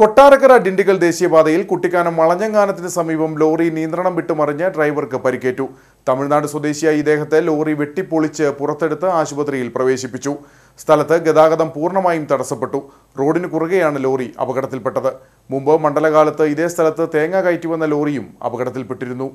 കൊട്ടാരക്കര ഡിണ്ടിഗൽ ദേശീയപാതയിൽ കുട്ടിക്കാനം വളഞ്ഞങ്ങാനത്തിന് സമീപം ലോറി നിയന്ത്രണം വിട്ടുമറിഞ്ഞ് ഡ്രൈവർക്ക് പരിക്കേറ്റു തമിഴ്നാട് സ്വദേശിയായ ഇദ്ദേഹത്തെ ലോറി വെട്ടിപ്പൊളിച്ച് പുറത്തെടുത്ത് ആശുപത്രിയിൽ പ്രവേശിപ്പിച്ചു സ്ഥലത്ത് ഗതാഗതം പൂർണ്ണമായും തടസ്സപ്പെട്ടു റോഡിന് കുറുകെയാണ് ലോറി അപകടത്തിൽപ്പെട്ടത് മുമ്പ് മണ്ഡലകാലത്ത് ഇതേ സ്ഥലത്ത് തേങ്ങ കയറ്റി വന്ന ലോറിയും അപകടത്തിൽപ്പെട്ടിരുന്നു